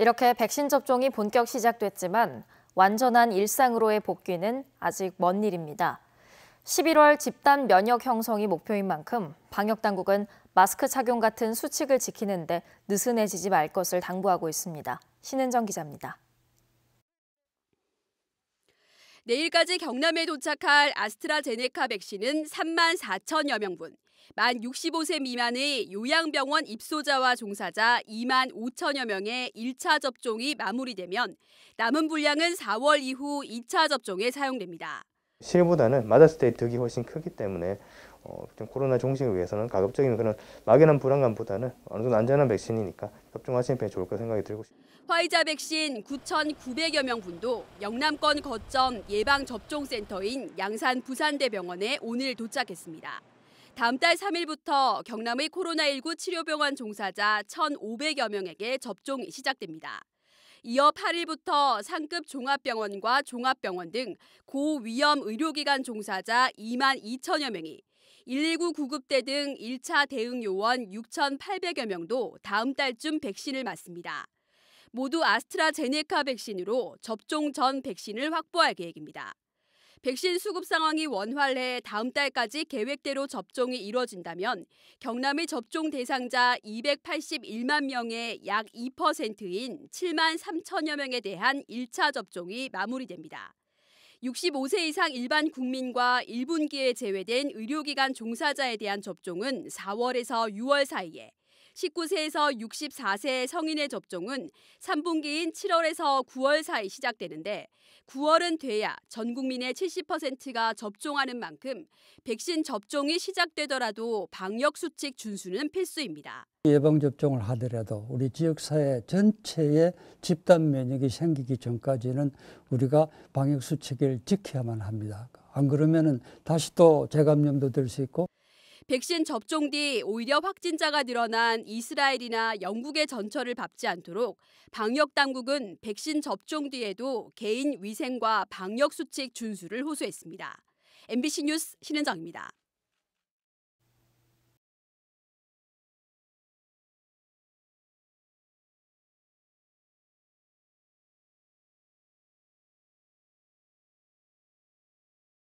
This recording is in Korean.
이렇게 백신 접종이 본격 시작됐지만 완전한 일상으로의 복귀는 아직 먼 일입니다. 11월 집단 면역 형성이 목표인 만큼 방역 당국은 마스크 착용 같은 수칙을 지키는데 느슨해지지 말 것을 당부하고 있습니다. 신은정 기자입니다. 내일까지 경남에 도착할 아스트라제네카 백신은 3만 4천여 명분. 만 65세 미만의 요양병원 입소자와 종사자 2만 5천여 명의 1차 접종이 마무리되면 남은 분량은 4월 이후 2차 접종에 사용됩니다. 실보다는 맞았을 때 득이 훨씬 크기 때문에 어, 좀 코로나 종식을 위해서는 가급적이면 그런 막연한 불안감보다는 어느 정도 안전한 백신이니까 접종하시는 편이 좋을 거 생각이 들고 싶습니다. 화이자 백신 9,900여 명 분도 영남권 거점 예방접종센터인 양산 부산대병원에 오늘 도착했습니다. 다음 달 3일부터 경남의 코로나19 치료병원 종사자 1,500여 명에게 접종이 시작됩니다. 이어 8일부터 상급 종합병원과 종합병원 등 고위험 의료기관 종사자 2만 2천여 명이 119 구급대 등 1차 대응 요원 6,800여 명도 다음 달쯤 백신을 맞습니다. 모두 아스트라제네카 백신으로 접종 전 백신을 확보할 계획입니다. 백신 수급 상황이 원활해 다음 달까지 계획대로 접종이 이뤄진다면 경남의 접종 대상자 281만 명의 약 2%인 7만 3천여 명에 대한 1차 접종이 마무리됩니다. 65세 이상 일반 국민과 1분기에 제외된 의료기관 종사자에 대한 접종은 4월에서 6월 사이에 19세에서 64세 성인의 접종은 3분기인 7월에서 9월 사이 시작되는데 9월은 돼야 전 국민의 70%가 접종하는 만큼 백신 접종이 시작되더라도 방역 수칙 준수는 필수입니다. 예방 접종을 하더라도 우리 지역 사회 전체에 집단 면역이 생기기 전까지는 우리가 방역 수칙을 지켜야만 합니다. 안 그러면은 다시 또 재감염도 될 수 있고 백신 접종 뒤 오히려 확진자가 늘어난 이스라엘이나 영국의 전철을 밟지 않도록 방역 당국은 백신 접종 뒤에도 개인 위생과 방역 수칙 준수를 호소했습니다. MBC 뉴스 신은정입니다.